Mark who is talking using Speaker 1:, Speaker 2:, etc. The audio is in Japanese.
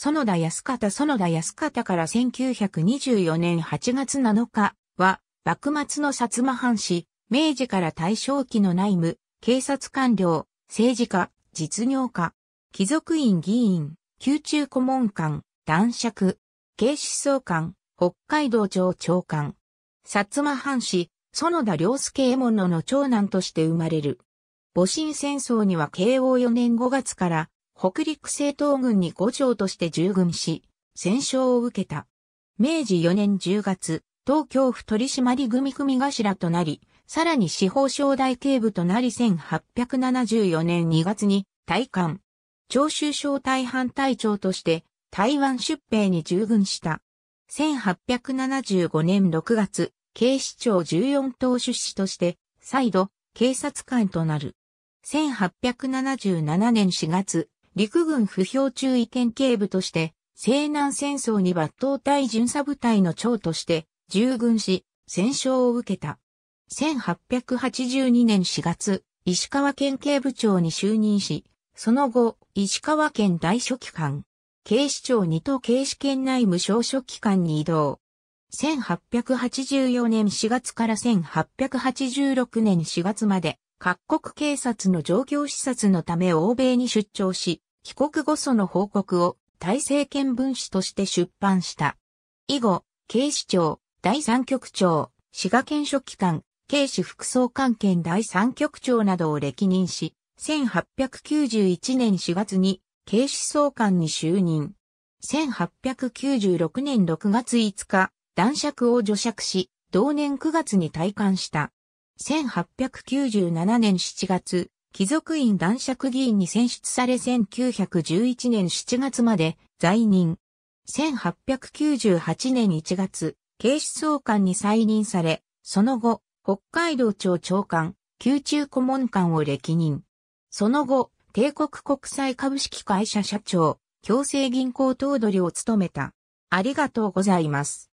Speaker 1: 園田康方園田康方から1924年8月7日は、幕末の薩摩藩士、明治から大正期の内務、警察官僚、政治家、実業家、貴族院議員、宮中顧問官、男爵、警視総監、北海道庁長官、薩摩藩士、園田良介衛門の長男として生まれる。戊辰戦争には慶応4年5月から北陸政党軍に五条として従軍し、戦勝を受けた。明治4年10月、東京府取締組組頭となり、さらに司法省大警部となり1874年2月に退官。長州省大反隊長として台湾出兵に従軍した。1875年6月、警視庁14等出資として、再度、警察官となる。1877年4月、陸軍不評注意県警部として、西南戦争に抜刀隊巡査部隊の長として、従軍し、戦勝を受けた。1882年4月、石川県警部長に就任し、その後、石川県大書記官、警視庁二都警視県内無償書記官に移動。1884年4月から1886年4月まで、各国警察の状況視察のため欧米に出張し、被告御その報告を大政権分子として出版した。以後、警視庁、第三局長、滋賀県書記官、警視副総監兼第三局長などを歴任し、1891年4月に警視総監に就任。1896年6月5日、男爵を除爵し、同年9月に退官した。1897年7月、貴族院男爵議員に選出され1911年7月まで在任。1898年1月、警視総監に再任され、その後、北海道庁長官、宮中顧問官を歴任。その後、帝国国際株式会社社長、共生銀行頭取を務めた。ありがとうございます。